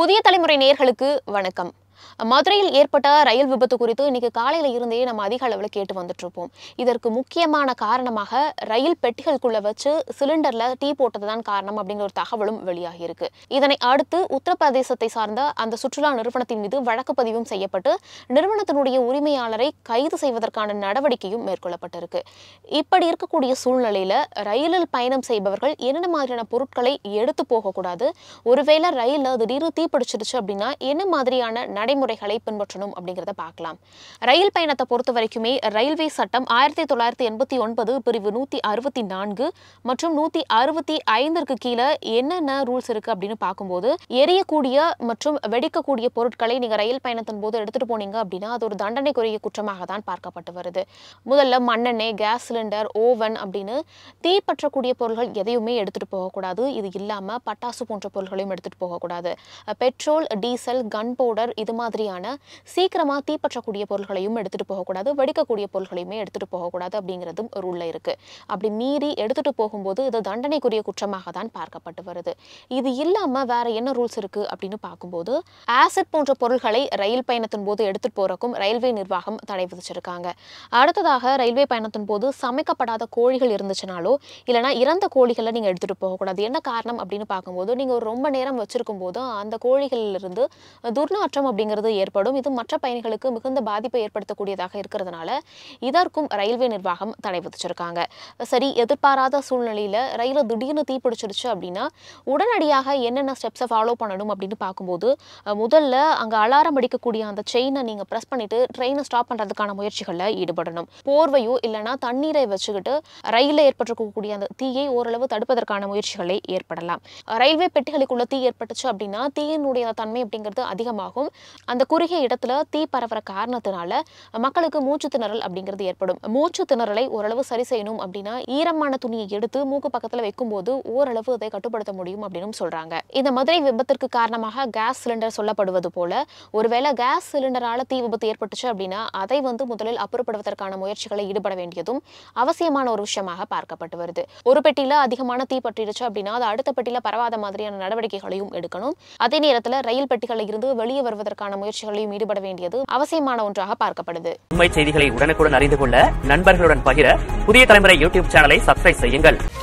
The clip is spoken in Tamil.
புதிய தலைமுறை நேர்களுக்கு வணக்கம் மதுரையில் ஏற்பட்ட ரயில் விபத்து குறித்து இன்னைக்கு காலையில இருந்தே நம்ம அதிக அளவில் கேட்டு வந்துட்டு இருப்போம் இதற்கு முக்கியமான காரணமாக ரயில் பெட்டிகளுக்குள்ள வச்சு சிலிண்டர்ல டீ போட்டதுதான் காரணம் அப்படிங்கிற ஒரு தகவலும் வெளியாகி இருக்கு இதனை அடுத்து உத்தரப்பிரதேசத்தை சார்ந்த அந்த சுற்றுலா நிறுவனத்தின் மீது வழக்கு பதிவும் செய்யப்பட்டு நிறுவனத்தினுடைய உரிமையாளரை கைது செய்வதற்கான நடவடிக்கையும் மேற்கொள்ளப்பட்டிருக்கு இப்படி இருக்கக்கூடிய சூழ்நிலையில ரயிலில் பயணம் செய்பவர்கள் என்னென்ன மாதிரியான பொருட்களை எடுத்து போகக்கூடாது ஒருவேளை ரயில் திடீர்னு தீ பிடிச்சிருச்சு அப்படின்னா என்ன மாதிரியான நடை நடைமுறைகளை பின்பற்றணும் அப்படிங்கிறத பார்க்கலாம் ரயில் பயணத்தை பொறுத்த வரைக்குமே ரயில்வே சட்டம் ஆயிரத்தி தொள்ளாயிரத்தி எண்பத்தி ஒன்பது பிரிவு நூத்தி அறுபத்தி நான்கு மற்றும் நூத்தி அறுபத்தி ஐந்திற்கு கீழே என்னென்ன ரூல்ஸ் இருக்கு அப்படின்னு பார்க்கும்போது எரியக்கூடிய மற்றும் வெடிக்கக்கூடிய பொருட்களை நீங்க ரயில் பயணத்தின் போது எடுத்துட்டு போனீங்க அப்படின்னா அது ஒரு தண்டனைக்குரிய குற்றமாக தான் பார்க்கப்பட்டு வருது முதல்ல மண்ணெண்ணெய் கேஸ் சிலிண்டர் ஓவன் அப்படின்னு தீப்பற்றக்கூடிய பொருட்கள் எதையுமே எடுத்துட்டு போகக்கூடாது இது இல்லாம பட்டாசு போன்ற பொருட்களையும் எடுத்துட்டு போகக்கூடாது பெட்ரோல் டீசல் கன் பவுடர் இது மாதிரியான சீக்கிரமாக தீப்பற்றக்கூடிய பொருள்களையும் எடுத்துகிட்டு போகக்கூடாது வெடிக்கக்கூடிய பொருள்களையுமே எடுத்துகிட்டு போகக்கூடாது அப்படிங்கிறதும் ரூலில் இருக்குது அப்படி மீறி எடுத்துகிட்டு போகும்போது இது தண்டனைக்குரிய குற்றமாக தான் பார்க்கப்பட்டு வருது இது இல்லாமல் வேறு என்ன ரூல்ஸ் இருக்குது அப்படின்னு பார்க்கும்போது ஆசிட் போன்ற பொருள்களை ரயில் பயணத்தின் போது எடுத்துகிட்டு போகிறக்கும் ரயில்வே நிர்வாகம் தடை விதிச்சிருக்காங்க அடுத்ததாக ரயில்வே பயணத்தின் போது சமைக்கப்படாத கோழிகள் இருந்துச்சுனாலோ இல்லைனா இறந்த கோழிகளை நீங்கள் எடுத்துகிட்டு போகக்கூடாது என்ன காரணம் அப்படின்னு பார்க்கும்போது நீங்கள் ஒரு ரொம்ப நேரம் வச்சுருக்கும் போது அந்த கோழிகளிலிருந்து துர்நாற்றம் அப்படிங்கிற அப்படிங்கிறது ஏற்படும் இது மற்ற பயணிகளுக்கு மிகுந்த பாதிப்பை ஏற்படுத்தக்கூடியதாக இருக்கிறதுனால இதற்கும் ரயில்வே நிர்வாகம் தடை விதிச்சிருக்காங்க சரி எதிர்பாராத சூழ்நிலையில் ரயிலை திடீர்னு தீ பிடிச்சிருச்சு அப்படின்னா உடனடியாக என்னென்ன ஸ்டெப்ஸை ஃபாலோ பண்ணணும் அப்படின்னு பார்க்கும்போது முதல்ல அங்கே அலாரம் அடிக்கக்கூடிய அந்த செயினை நீங்கள் ப்ரெஸ் பண்ணிவிட்டு ட்ரெயினை ஸ்டாப் பண்ணுறதுக்கான முயற்சிகளில் ஈடுபடணும் போர்வையோ இல்லைனா தண்ணீரை வச்சுக்கிட்டு ரயிலில் ஏற்பட்டிருக்கக்கூடிய அந்த தீயை ஓரளவு தடுப்பதற்கான முயற்சிகளை ஏற்படலாம் ரயில்வே பெட்டிகளுக்குள்ள தீ ஏற்பட்டுச்சு அப்படின்னா தீயினுடைய தன்மை அப்படிங்கிறது அதிகமாகும் அந்த குறுகிய இடத்துல தீ பரவுற காரணத்தினால மக்களுக்கு மூச்சு திணறல் அப்படிங்கிறது ஏற்படும் மூச்சு திணறலை ஓரளவு சரி செய்யணும் அப்படின்னா ஈரமான துணியை எடுத்து மூக்கு பக்கத்துல வைக்கும் போது ஓரளவு அதை கட்டுப்படுத்த முடியும் அப்படின்னு சொல்றாங்க இந்த மதுரை விபத்திற்கு காரணமாக கேஸ் சிலிண்டர் சொல்லப்படுவது போல ஒருவேளை கேஸ் சிலிண்டரால தீ விபத்து ஏற்பட்டுச்சு அப்படின்னா அதை வந்து முதலில் அப்புறப்படுவதற்கான முயற்சிகளை ஈடுபட வேண்டியதும் அவசியமான ஒரு விஷயமாக பார்க்கப்பட்டு வருது ஒரு பெட்டியில அதிகமான தீ பற்றிடுச்சு அப்படின்னா அது அடுத்த பெட்டியில பரவாத மாதிரியான நடவடிக்கைகளையும் எடுக்கணும் அதே நேரத்தில் ரயில் பெட்டிகளில் இருந்து வெளியே வருவதற்கு செய்வதற்கான முயற்சிகளையும் ஈடுபட வேண்டியது அவசியமான ஒன்றாக பார்க்கப்படுது உண்மை செய்திகளை உடனுக்குடன் அறிந்து கொள்ள நண்பர்களுடன் பகிர புதிய தலைமுறை யூடியூப் சேனலை சப்ஸ்கிரைப் செய்யுங்கள்